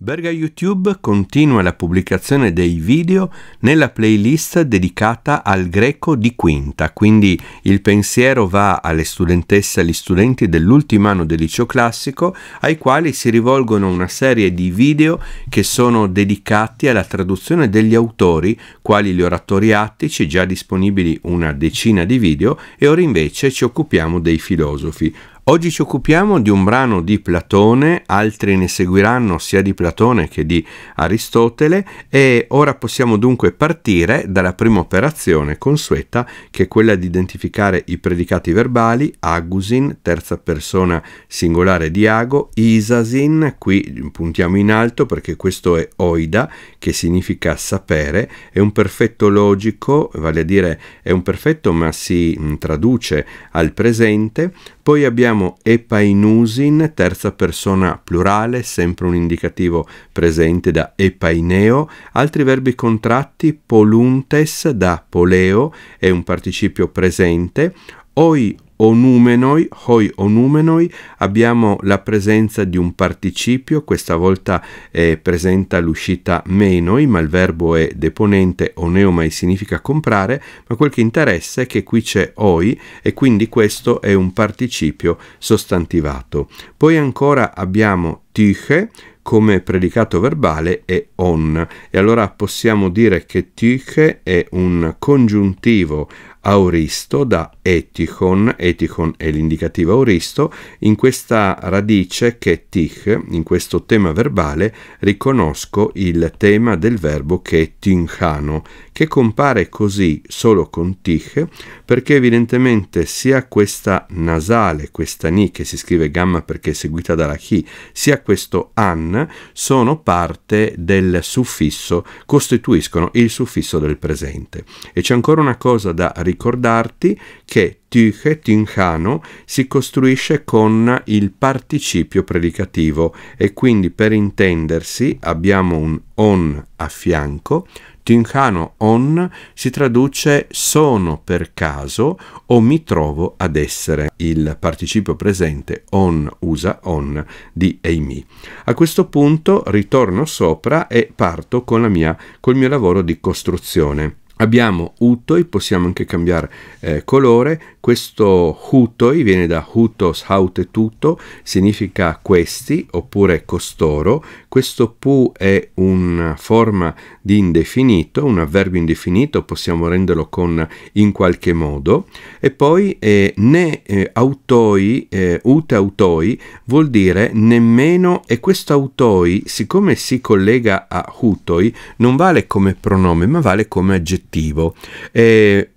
Berga YouTube continua la pubblicazione dei video nella playlist dedicata al greco di quinta, quindi il pensiero va alle studentesse e agli studenti dell'ultimo anno del liceo classico, ai quali si rivolgono una serie di video che sono dedicati alla traduzione degli autori, quali gli oratori attici, già disponibili una decina di video, e ora invece ci occupiamo dei filosofi. Oggi ci occupiamo di un brano di Platone, altri ne seguiranno sia di Platone che di Aristotele e ora possiamo dunque partire dalla prima operazione consueta che è quella di identificare i predicati verbali agusin, terza persona singolare di ago, isasin, qui puntiamo in alto perché questo è oida che significa sapere, è un perfetto logico, vale a dire è un perfetto ma si traduce al presente, poi abbiamo abbiamo epainusin, terza persona plurale, sempre un indicativo presente da epaineo, altri verbi contratti poluntes da poleo, è un participio presente, oi onumenoi, hoi onumenoi, abbiamo la presenza di un participio, questa volta eh, presenta l'uscita menoi, ma il verbo è deponente, o neomai significa comprare, ma quel che interessa è che qui c'è oi e quindi questo è un participio sostantivato. Poi ancora abbiamo tiche come predicato verbale e on e allora possiamo dire che tiche è un congiuntivo auristo da etichon, etichon è l'indicativo auristo, in questa radice ketich, in questo tema verbale, riconosco il tema del verbo che tinchano, che compare così solo con Tich, perché evidentemente sia questa nasale, questa Ni che si scrive gamma perché è seguita dalla Chi, sia questo An sono parte del suffisso, costituiscono il suffisso del presente. E c'è ancora una cosa da ricordarti che tyche, tinchano, si costruisce con il participio predicativo e quindi per intendersi abbiamo un on a fianco, tinchano on si traduce sono per caso o mi trovo ad essere. Il participio presente on usa on di Amy. A questo punto ritorno sopra e parto con la mia, col mio lavoro di costruzione. Abbiamo utoi, possiamo anche cambiare eh, colore, questo hutoi viene da hutos hautetuto, significa questi oppure costoro. Questo pu è una forma di indefinito, un avverbio indefinito, possiamo renderlo con in qualche modo. E poi eh, ne eh, autoi, eh, ute autoi, vuol dire nemmeno, e questo autoi, siccome si collega a hutoi, non vale come pronome, ma vale come aggettivo. Eh,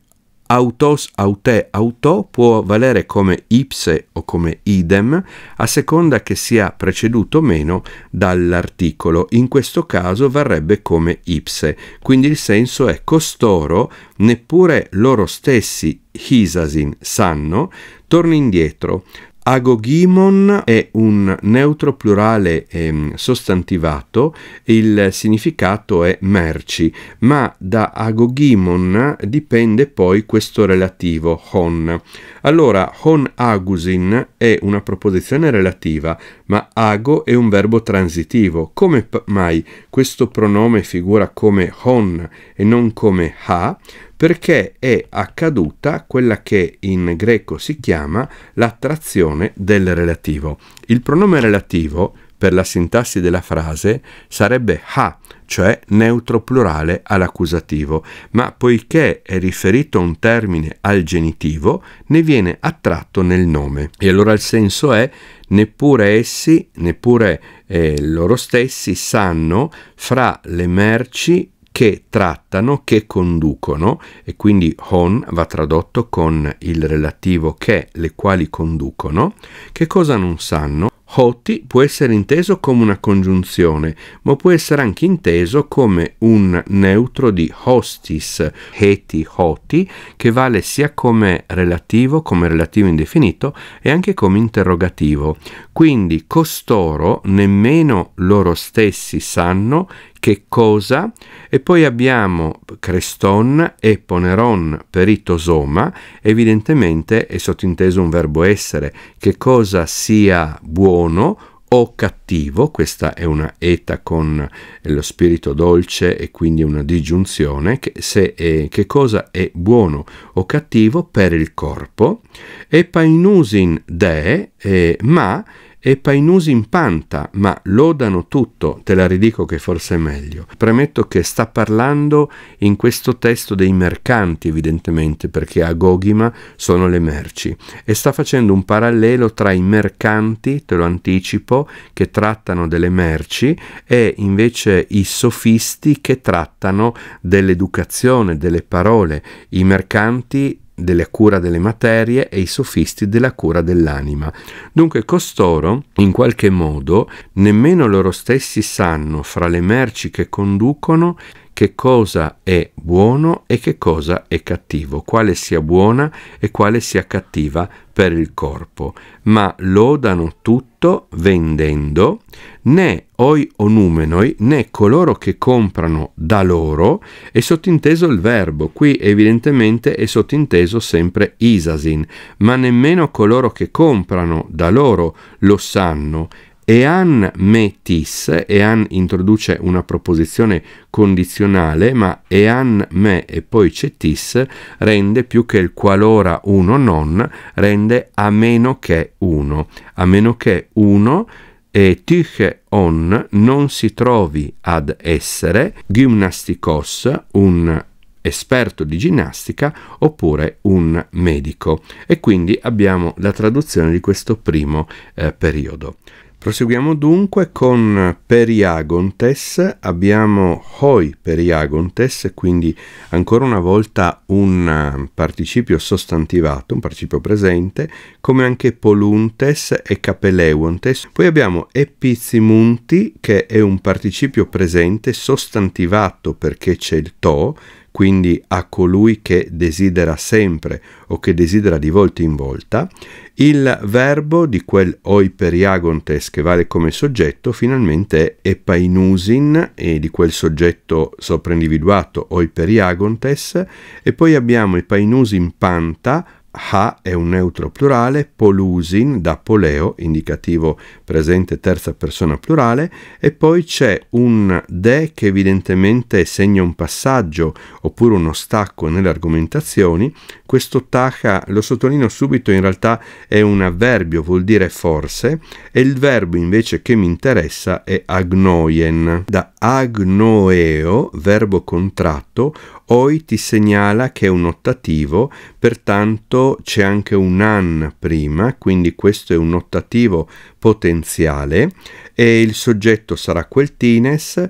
autos aute auto può valere come ipse o come idem a seconda che sia preceduto o meno dall'articolo. In questo caso varrebbe come ipse. Quindi il senso è costoro, neppure loro stessi, hisasin, sanno, torni indietro, Agogimon è un neutro plurale ehm, sostantivato, il significato è merci, ma da agogimon dipende poi questo relativo hon. Allora, hon agusin è una proposizione relativa, ma ago è un verbo transitivo. Come mai questo pronome figura come hon e non come ha? perché è accaduta quella che in greco si chiama l'attrazione del relativo. Il pronome relativo per la sintassi della frase sarebbe ha, cioè neutro plurale all'accusativo, ma poiché è riferito un termine al genitivo, ne viene attratto nel nome. E allora il senso è neppure essi, neppure eh, loro stessi sanno fra le merci che trattano, che conducono, e quindi hon va tradotto con il relativo che, le quali conducono, che cosa non sanno. Hoti può essere inteso come una congiunzione, ma può essere anche inteso come un neutro di hostis, heti, hoti, che vale sia come relativo, come relativo indefinito, e anche come interrogativo. Quindi costoro nemmeno loro stessi sanno che cosa, e poi abbiamo creston e poneron peritosoma, evidentemente è sottinteso un verbo essere, che cosa sia buono o cattivo, questa è una eta con lo spirito dolce e quindi una digiunzione, che, se è, che cosa è buono o cattivo per il corpo, e painusin de, eh, ma e Painusi impanta, ma lodano tutto, te la ridico che forse è meglio. Premetto che sta parlando in questo testo dei mercanti, evidentemente, perché a Gogima sono le merci, e sta facendo un parallelo tra i mercanti, te lo anticipo, che trattano delle merci, e invece i sofisti che trattano dell'educazione, delle parole. I mercanti della cura delle materie e i sofisti della cura dell'anima. Dunque costoro, in qualche modo, nemmeno loro stessi sanno fra le merci che conducono che cosa è buono e che cosa è cattivo, quale sia buona e quale sia cattiva per il corpo, ma lodano tutto vendendo né oi o numenoi né coloro che comprano da loro è sottinteso il verbo, qui evidentemente è sottinteso sempre isasin, ma nemmeno coloro che comprano da loro lo sanno, Ean metis, Ean introduce una proposizione condizionale, ma Ean me e poi c'è tis rende più che il qualora uno non, rende a meno che uno. A meno che uno e Tyche on non si trovi ad essere gymnasticos, un esperto di ginnastica oppure un medico. E quindi abbiamo la traduzione di questo primo eh, periodo. Proseguiamo dunque con Periagontes, abbiamo hoi Periagontes, quindi ancora una volta un um, participio sostantivato, un participio presente, come anche poluntes e capeleuontes. Poi abbiamo epizimunti che è un participio presente sostantivato perché c'è il to, quindi a colui che desidera sempre o che desidera di volta in volta, il verbo di quel oiperiagontes che vale come soggetto finalmente è epainusin e di quel soggetto sopraindividuato oiperiagontes e poi abbiamo epainusin panta ha è un neutro plurale, polusin da poleo, indicativo presente terza persona plurale, e poi c'è un de che evidentemente segna un passaggio oppure uno stacco nelle argomentazioni. Questo taca, lo sottolineo subito, in realtà è un avverbio, vuol dire forse, e il verbo invece che mi interessa è agnoien. Da agnoeo, verbo contratto, oi ti segnala che è un ottativo, pertanto quando c'è anche un an prima, quindi questo è un ottativo potenziale e il soggetto sarà quel tines,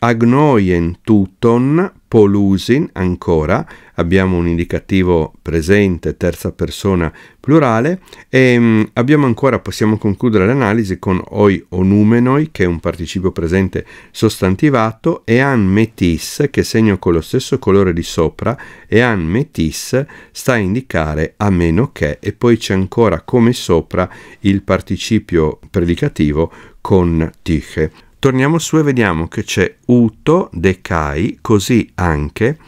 agnoien tuton polusin ancora, abbiamo un indicativo presente, terza persona plurale e mm, abbiamo ancora, possiamo concludere l'analisi con oi onumenoi che è un participio presente sostantivato e an metis che segno con lo stesso colore di sopra e an metis sta a indicare a meno che e poi c'è ancora come sopra il participio predicativo con tiche. Torniamo su e vediamo che c'è uto decai, così anche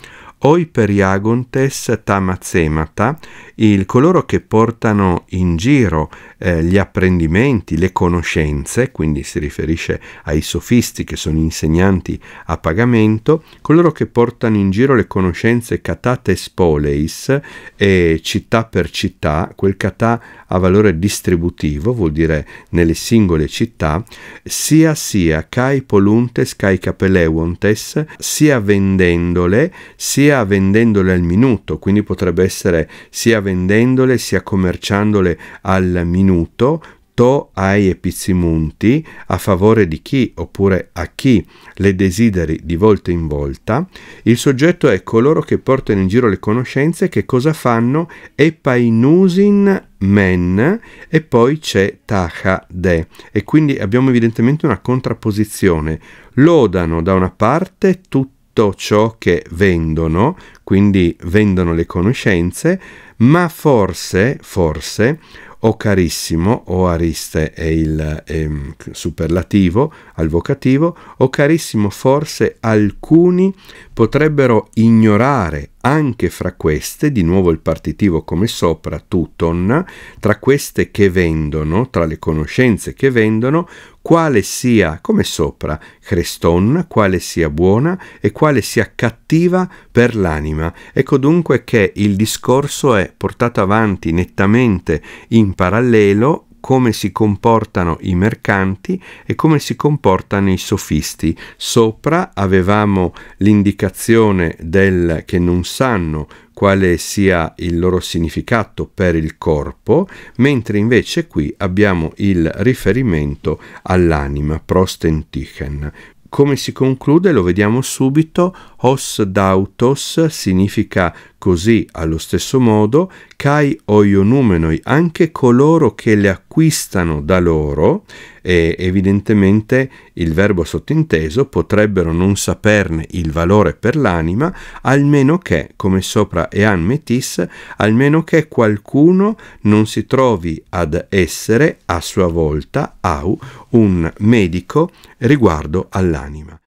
oi periagontes tamazemata, il coloro che portano in giro eh, gli apprendimenti, le conoscenze, quindi si riferisce ai sofisti che sono insegnanti a pagamento, coloro che portano in giro le conoscenze catates poleis, e città per città, quel catà ha valore distributivo, vuol dire nelle singole città, sia sia cae poluntes cae capeleuontes, sia vendendole, sia sia vendendole al minuto, quindi potrebbe essere sia vendendole sia commerciandole al minuto, to ai epizzimunti, a favore di chi oppure a chi le desideri di volta in volta, il soggetto è coloro che portano in giro le conoscenze che cosa fanno epainusin men e poi c'è taha de e quindi abbiamo evidentemente una contrapposizione. Lodano da una parte tutti tutto ciò che vendono, quindi vendono le conoscenze, ma forse, forse, o carissimo, o ariste è il è ehm, superlativo al vocativo, o carissimo forse alcuni potrebbero ignorare anche fra queste, di nuovo il partitivo come sopra, tuton, tra queste che vendono, tra le conoscenze che vendono, quale sia, come sopra, creston, quale sia buona e quale sia cattiva per l'anima. Ecco dunque che il discorso è portato avanti nettamente in parallelo come si comportano i mercanti e come si comportano i sofisti. Sopra avevamo l'indicazione del che non sanno quale sia il loro significato per il corpo, mentre invece qui abbiamo il riferimento all'anima, prostentichen. Come si conclude lo vediamo subito, os dautos significa Così, allo stesso modo, cai oionumenoi anche coloro che le acquistano da loro, e evidentemente il verbo sottinteso potrebbero non saperne il valore per l'anima, almeno che, come sopra Ean Metis, almeno che qualcuno non si trovi ad essere a sua volta au un medico riguardo all'anima.